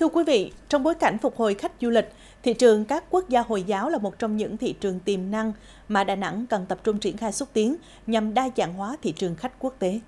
Thưa quý vị, trong bối cảnh phục hồi khách du lịch, thị trường các quốc gia Hồi giáo là một trong những thị trường tiềm năng mà Đà Nẵng cần tập trung triển khai xúc tiến nhằm đa dạng hóa thị trường khách quốc tế.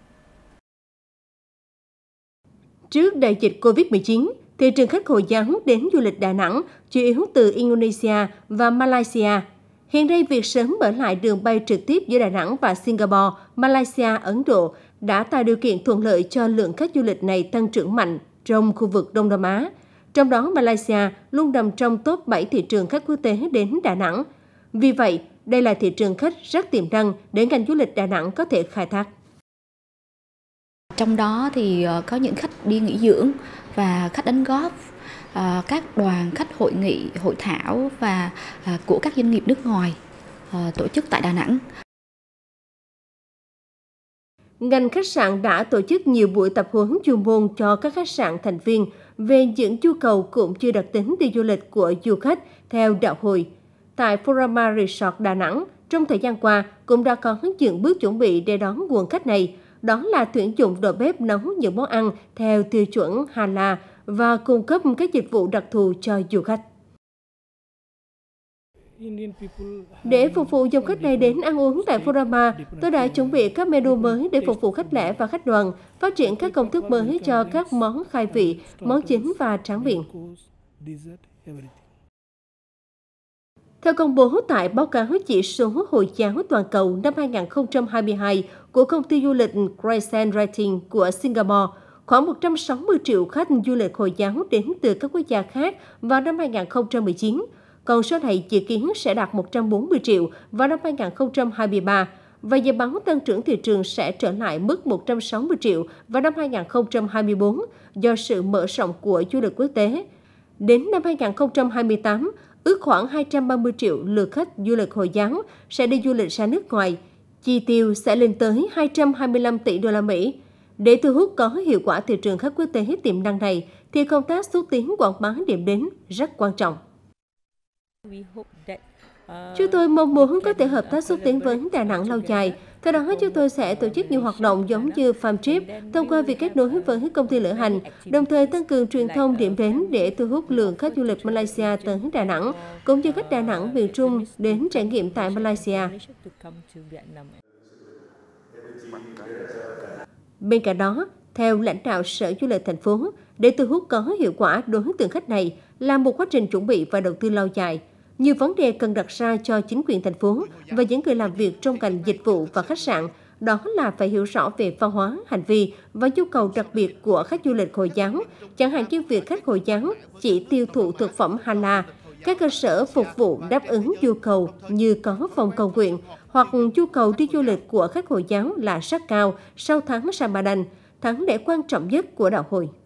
Trước đại dịch COVID-19, thị trường khách Hồi giáo đến du lịch Đà Nẵng chủ yếu từ Indonesia và Malaysia. Hiện nay, việc sớm mở lại đường bay trực tiếp giữa Đà Nẵng và Singapore, Malaysia, Ấn Độ đã tạo điều kiện thuận lợi cho lượng khách du lịch này tăng trưởng mạnh – trong khu vực Đông Nam Á. Trong đó, Malaysia luôn nằm trong top 7 thị trường khách quốc tế đến Đà Nẵng. Vì vậy, đây là thị trường khách rất tiềm năng để ngành du lịch Đà Nẵng có thể khai thác. Trong đó thì ờ, có những khách đi nghỉ dưỡng và khách đánh góp ờ, các đoàn khách hội nghị, hội thảo và ờ, của các doanh nghiệp nước ngoài tổ chức tại Đà Nẵng ngành khách sạn đã tổ chức nhiều buổi tập huấn chuyên môn cho các khách sạn thành viên về những nhu cầu cũng chưa đặc tính đi du lịch của du khách theo đạo hồi. Tại Forama Resort Đà Nẵng, trong thời gian qua cũng đã có những bước chuẩn bị để đón nguồn khách này. Đó là tuyển dụng đầu bếp nấu những món ăn theo tiêu chuẩn hà Hala và cung cấp các dịch vụ đặc thù cho du khách. Để phục vụ dòng khách này đến ăn uống tại Forama, tôi đã chuẩn bị các menu mới để phục vụ khách lẻ và khách đoàn, phát triển các công thức mới cho các món khai vị, món chính và tráng miệng. Theo công bố tại báo cáo chỉ số Hồi giáo toàn cầu năm 2022 của công ty du lịch Crescent Rating của Singapore, khoảng 160 triệu khách du lịch Hồi giáo đến từ các quốc gia khác vào năm 2019, còn số này dự kiến sẽ đạt 140 triệu vào năm 2023 và dự báo tăng trưởng thị trường sẽ trở lại mức 160 triệu vào năm 2024 do sự mở rộng của du lịch quốc tế. Đến năm 2028, ước khoảng 230 triệu lượt khách du lịch Hồi giáo sẽ đi du lịch ra nước ngoài. Chi tiêu sẽ lên tới 225 tỷ đô la Mỹ. Để thu hút có hiệu quả thị trường khách quốc tế tiềm năng này, thì công tác xúc tiến quảng bá điểm đến rất quan trọng. Uh, chúng tôi mong muốn có thể hợp tác xúc tiến với Đà Nẵng lâu dài. Theo đó, chúng tôi sẽ tổ chức nhiều hoạt động giống như Farm Trip thông qua việc kết nối với công ty lữ hành, đồng thời tăng cường truyền thông điểm đến để thu hút lượng khách du lịch Malaysia tới Đà Nẵng, cũng như khách Đà Nẵng miền Trung đến trải nghiệm tại Malaysia. Bên cạnh đó, theo lãnh đạo Sở Du lịch thành phố, để thu hút có hiệu quả đối tượng khách này là một quá trình chuẩn bị và đầu tư lâu dài – nhiều vấn đề cần đặt ra cho chính quyền thành phố và những người làm việc trong ngành dịch vụ và khách sạn đó là phải hiểu rõ về văn hóa, hành vi và nhu cầu đặc biệt của khách du lịch Hồi giáo, chẳng hạn như việc khách Hồi giáo chỉ tiêu thụ thực phẩm halal, các cơ sở phục vụ đáp ứng nhu cầu như có phòng cầu nguyện hoặc nhu cầu đi du lịch của khách Hồi giáo là rất cao sau tháng Ramadan, tháng lễ quan trọng nhất của đạo Hồi.